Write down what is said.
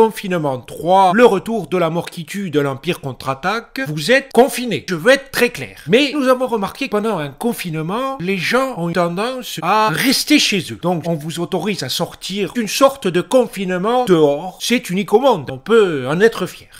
Confinement 3, le retour de la mort qui tue de l'Empire contre-attaque, vous êtes confiné. Je veux être très clair. Mais nous avons remarqué que pendant un confinement, les gens ont tendance à rester chez eux. Donc on vous autorise à sortir d'une sorte de confinement dehors. C'est unique au monde. On peut en être fier.